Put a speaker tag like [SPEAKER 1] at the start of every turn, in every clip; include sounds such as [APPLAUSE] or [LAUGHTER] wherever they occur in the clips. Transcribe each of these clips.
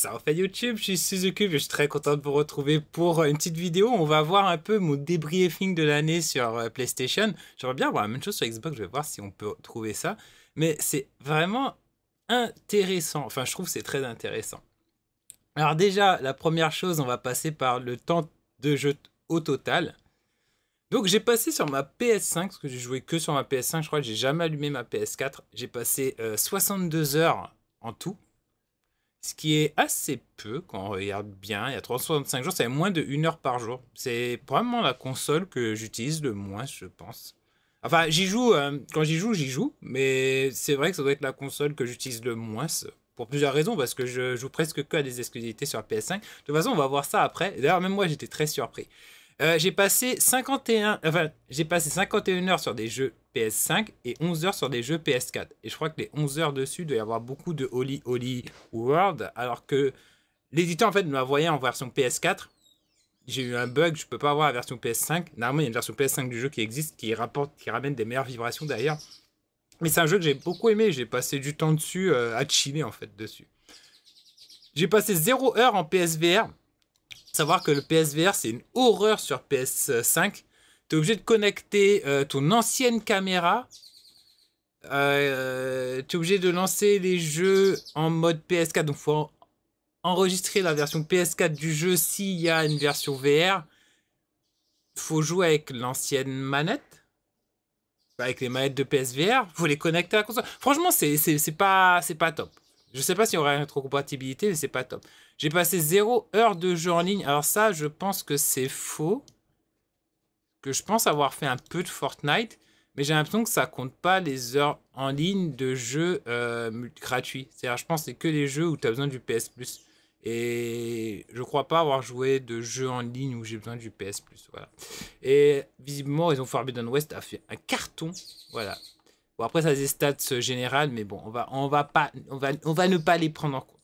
[SPEAKER 1] Ça refait YouTube, je suis Suzuki, je suis très content de vous retrouver pour euh, une petite vidéo. On va voir un peu mon débriefing de l'année sur euh, PlayStation. J'aimerais bien voir la même chose sur Xbox, je vais voir si on peut trouver ça. Mais c'est vraiment intéressant, enfin je trouve que c'est très intéressant. Alors déjà, la première chose, on va passer par le temps de jeu au total. Donc j'ai passé sur ma PS5, parce que j'ai joué que sur ma PS5, je crois que j'ai jamais allumé ma PS4. J'ai passé 62 euh, heures en tout, ce qui est assez peu quand on regarde bien. Il y a 365 jours, c'est moins de 1 heure par jour. C'est probablement la console que j'utilise le moins, je pense. Enfin, j'y joue, euh, quand j'y joue, j'y joue, mais c'est vrai que ça doit être la console que j'utilise le moins. Pour plusieurs raisons, parce que je joue presque que à des exclusivités sur la PS5. De toute façon, on va voir ça après. D'ailleurs, même moi, j'étais très surpris. Euh, j'ai passé 51, enfin, j'ai passé 51 heures sur des jeux PS5 et 11 heures sur des jeux PS4. Et je crois que les 11 heures dessus, il doit y avoir beaucoup de Holy Holy World, alors que l'éditeur en fait me l'envoyait en version PS4. J'ai eu un bug, je peux pas avoir la version PS5. Normalement, il y a une version PS5 du jeu qui existe, qui rapporte, qui ramène des meilleures vibrations d'ailleurs. Mais c'est un jeu que j'ai beaucoup aimé, j'ai passé du temps dessus euh, à chiller en fait dessus. J'ai passé 0 heure en PSVR savoir que le PSVR, c'est une horreur sur PS5. Tu es obligé de connecter euh, ton ancienne caméra. Euh, tu es obligé de lancer les jeux en mode PS4. Donc, faut enregistrer la version PS4 du jeu s'il y a une version VR. faut jouer avec l'ancienne manette. Avec les manettes de PSVR. faut les connecter à la console. Franchement, c'est pas, pas top. Je sais pas si y aura une rétrocompatibilité, mais c'est pas top. J'ai passé zéro heure de jeu en ligne. Alors ça, je pense que c'est faux. Que je pense avoir fait un peu de Fortnite. Mais j'ai l'impression que ça compte pas les heures en ligne de jeux euh, gratuits. C'est-à-dire, je pense que c'est que les jeux où tu as besoin du PS Plus. Et je crois pas avoir joué de jeux en ligne où j'ai besoin du PS Plus. Voilà. Et visiblement, ils ont Forbidden West a fait un carton. Voilà après, ça c'est des stats euh, générales, mais bon, on va, on va, pas, on va, on ne pas les prendre en compte.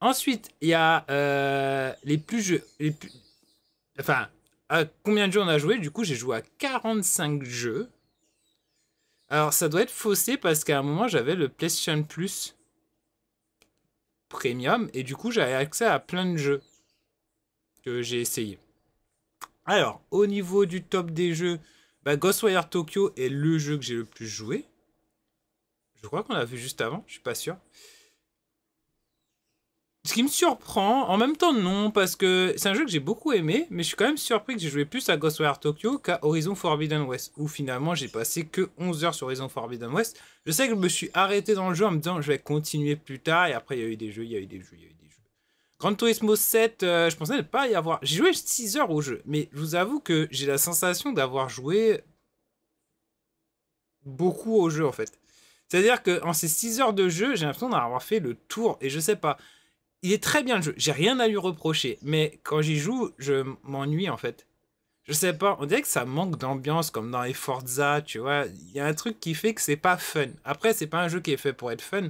[SPEAKER 1] Ensuite, il y a euh, les plus jeux. Les plus... Enfin, à combien de jeux on a joué Du coup, j'ai joué à 45 jeux. Alors, ça doit être faussé parce qu'à un moment, j'avais le PlayStation Plus Premium et du coup, j'avais accès à plein de jeux que j'ai essayé. Alors, au niveau du top des jeux, bah, Ghostwire Tokyo est le jeu que j'ai le plus joué. Je crois qu'on l'a vu juste avant, je suis pas sûr. Ce qui me surprend, en même temps non, parce que c'est un jeu que j'ai beaucoup aimé, mais je suis quand même surpris que j'ai joué plus à Ghostwire Tokyo qu'à Horizon Forbidden West, où finalement j'ai passé que 11 heures sur Horizon Forbidden West. Je sais que je me suis arrêté dans le jeu en me disant je vais continuer plus tard, et après il y a eu des jeux, il y a eu des jeux, il y a eu des jeux. Grand Turismo 7, euh, je pensais pas y avoir... J'ai joué 6 heures au jeu, mais je vous avoue que j'ai la sensation d'avoir joué beaucoup au jeu en fait. C'est-à-dire que en ces 6 heures de jeu, j'ai l'impression d'avoir fait le tour et je sais pas. Il est très bien le jeu, j'ai rien à lui reprocher, mais quand j'y joue, je m'ennuie en fait. Je sais pas, on dirait que ça manque d'ambiance comme dans les Forza, tu vois. Il y a un truc qui fait que c'est pas fun. Après, c'est pas un jeu qui est fait pour être fun,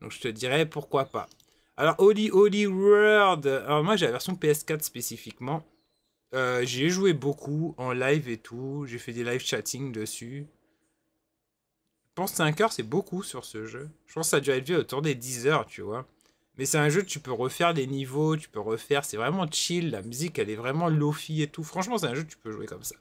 [SPEAKER 1] donc je te dirais pourquoi pas. Alors, Holy Holy World, alors moi j'ai la version PS4 spécifiquement. Euh, j'y ai joué beaucoup en live et tout, j'ai fait des live chatting dessus. Je pense 5 heures, c'est beaucoup sur ce jeu. Je pense que ça a dû vu autour des 10 heures, tu vois. Mais c'est un jeu tu peux refaire des niveaux, tu peux refaire, c'est vraiment chill, la musique elle est vraiment lofi et tout. Franchement, c'est un jeu tu peux jouer comme ça.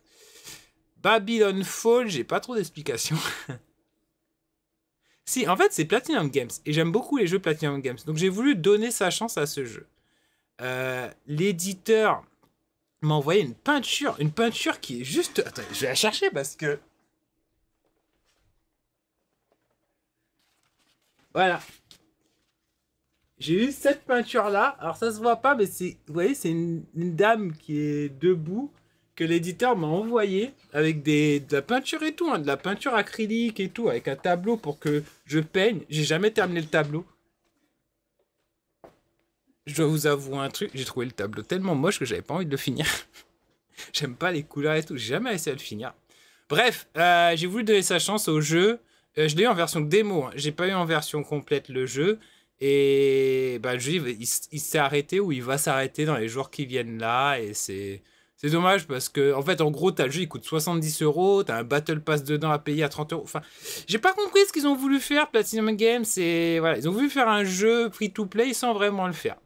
[SPEAKER 1] Babylon Fall, j'ai pas trop d'explications. [LAUGHS] si, en fait, c'est Platinum Games et j'aime beaucoup les jeux Platinum Games. Donc j'ai voulu donner sa chance à ce jeu. Euh, l'éditeur m'a envoyé une peinture, une peinture qui est juste. Attends, je vais la chercher parce que Voilà. J'ai eu cette peinture-là. Alors, ça se voit pas, mais c'est, vous voyez, c'est une, dame qui est debout, que l'éditeur m'a envoyé avec des, de la peinture et tout, hein, de la peinture acrylique et tout, avec un tableau pour que je peigne. J'ai jamais terminé le tableau. Je dois vous avouer un truc, j'ai trouvé le tableau tellement moche que j'avais pas envie de le finir. [LAUGHS] J'aime pas les couleurs et tout, j'ai jamais essayé de le finir. Bref, euh, j'ai voulu donner sa chance au jeu. Euh, je l'ai eu en version démo, Je hein. j'ai pas eu en version complète le jeu. Et bah, le jeu, il, s'est arrêté ou il va s'arrêter dans les jours qui viennent là. Et c'est. C'est dommage parce que, en fait, en gros, t'as le jeu, il coûte 70 euros, as un Battle Pass dedans à payer à 30 euros. Enfin, j'ai pas compris ce qu'ils ont voulu faire, Platinum Games. C'est, voilà, ils ont voulu faire un jeu free-to-play sans vraiment le faire.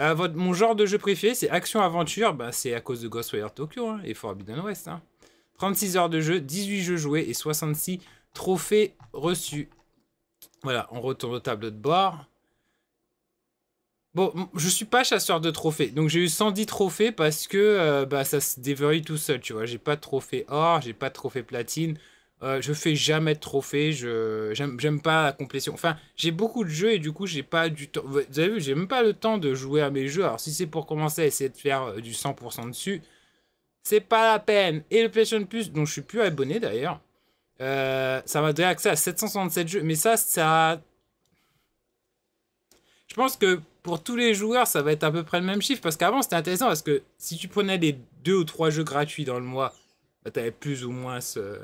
[SPEAKER 1] Euh, mon genre de jeu préféré, c'est action-aventure. Bah, c'est à cause de Ghostwire Tokyo hein, et Forbidden West. 36 hein. heures de jeu, 18 jeux joués et 66 Trophée reçu. Voilà, on retourne au tableau de bord. Bon, je suis pas chasseur de trophées, donc j'ai eu 110 trophées parce que euh, bah, ça se déverrouille tout seul, tu vois. J'ai pas de trophée or, j'ai pas de trophée platine, Je euh, je fais jamais de trophée, je j'aime pas la complétion. Enfin, j'ai beaucoup de jeux et du coup, j'ai pas du temps. Vous avez vu, j'ai même pas le temps de jouer à mes jeux. Alors, si c'est pour commencer à essayer de faire euh, du 100% dessus, c'est pas la peine. Et le PlayStation Plus, dont je suis plus abonné d'ailleurs, euh, ça m'a donné accès à 767 jeux. Mais ça, ça... Je pense que pour tous les joueurs, ça va être à peu près le même chiffre. Parce qu'avant, c'était intéressant. Parce que si tu prenais les deux ou trois jeux gratuits dans le mois, bah, t'avais plus ou moins ce...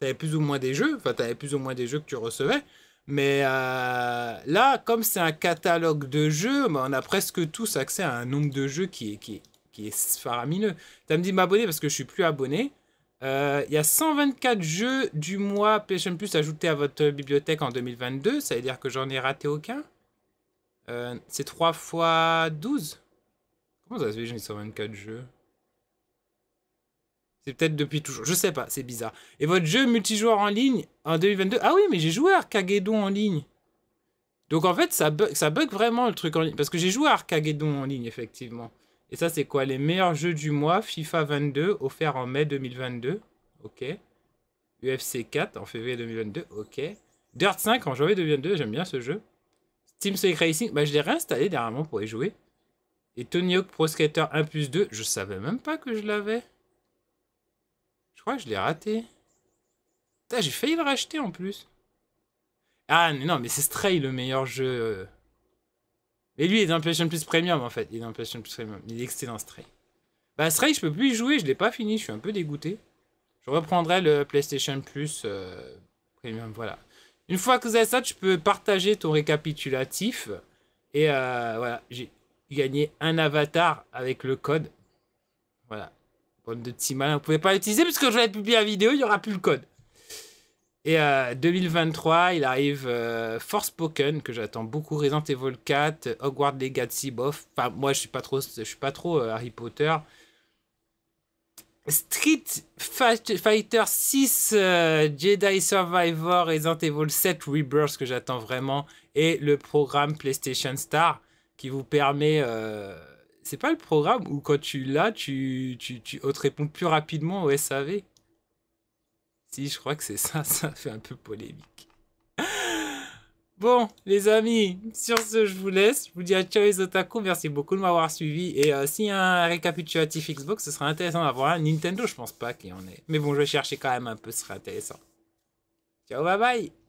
[SPEAKER 1] T'avais plus ou moins des jeux. Enfin, t'avais plus ou moins des jeux que tu recevais. Mais euh, là, comme c'est un catalogue de jeux, bah, on a presque tous accès à un nombre de jeux qui est, qui qui est faramineux. Tu as me dit m'abonner parce que je suis plus abonné. Euh, il y a 124 jeux du mois PlayStation Plus ajoutés à votre bibliothèque en 2022. Ça veut dire que j'en ai raté aucun. Euh, c'est 3 fois 12. Comment ça se fait j'ai 124 jeux C'est peut-être depuis toujours. Je sais pas, c'est bizarre. Et votre jeu multijoueur en ligne en 2022 Ah oui, mais j'ai joué à Arcageddon en ligne. Donc en fait, ça bug, ça bug vraiment le truc en ligne. Parce que j'ai joué à Arcageddon en ligne, effectivement. Et ça, c'est quoi Les meilleurs jeux du mois FIFA 22, offert en mai 2022. Ok. UFC 4 en février 2022. Ok. Dirt 5 en janvier 2022. J'aime bien ce jeu. Steam secret Racing. Bah, je l'ai réinstallé dernièrement pour y jouer. Et Tony Hawk Pro Skater 1 plus 2. Je savais même pas que je l'avais. Je crois que je l'ai raté. J'ai failli le racheter en plus. Ah non, mais c'est Stray le meilleur jeu euh, et lui, il est dans PlayStation Plus Premium, en fait. Il est dans PlayStation Plus Premium. Il est excellent, Stray. Bah, Stray, je peux plus y jouer. Je l'ai pas fini. Je suis un peu dégoûté. Je reprendrai le PlayStation Plus euh, Premium. Voilà. Une fois que vous avez ça, tu peux partager ton récapitulatif. Et euh, voilà. J'ai gagné un avatar avec le code. Voilà. Bonne de petit malins. Vous pouvez pas l'utiliser parce que je vais publier la vidéo, il y aura plus le code. Et euh, 2023, il arrive euh, force Spoken que j'attends beaucoup, Resident Evil 4, Hogwarts Legacy, bof. Enfin, moi, je suis pas trop, je suis pas trop euh, Harry Potter. Street Fighter 6, euh, Jedi Survivor, Resident Evil 7 Rebirth, que j'attends vraiment. Et le programme PlayStation Star, qui vous permet c'est pas le programme où quand tu l'as, tu, te réponds plus rapidement au SAV. Si, je crois que c'est ça, [LAUGHS] ça fait un peu polémique. Bon, les amis, sur ce, je vous laisse. Je vous dis à ciao les otaku. Merci beaucoup de m'avoir suivi. Et euh, si un récapitulatif Xbox, ce sera intéressant d'avoir un Nintendo. Je pense pas qu'il y en ait. Mais bon, je vais chercher quand même un peu. Ce sera intéressant. Ciao, bye bye.